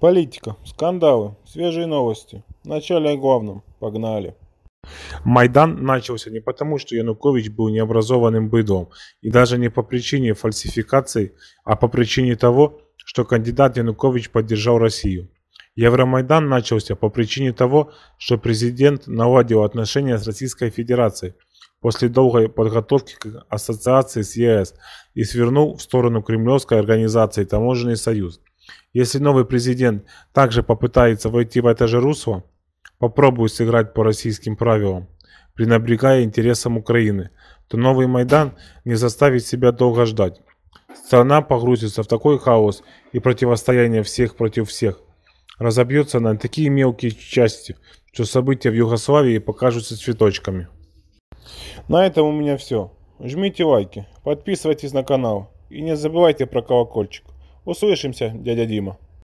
Политика, скандалы, свежие новости. Вначале о главном. Погнали. Майдан начался не потому, что Янукович был необразованным быдлом, и даже не по причине фальсификаций, а по причине того, что кандидат Янукович поддержал Россию. Евромайдан начался по причине того, что президент наладил отношения с Российской Федерацией после долгой подготовки к ассоциации с ЕС и свернул в сторону кремлевской организации Таможенный союз. Если новый президент также попытается войти в это же русло, попробую сыграть по российским правилам, пренебрегая интересам Украины, то новый Майдан не заставит себя долго ждать. Страна погрузится в такой хаос и противостояние всех против всех. Разобьется на такие мелкие части, что события в Югославии покажутся цветочками. На этом у меня все. Жмите лайки, подписывайтесь на канал и не забывайте про колокольчик. Услышимся, дядя Дима.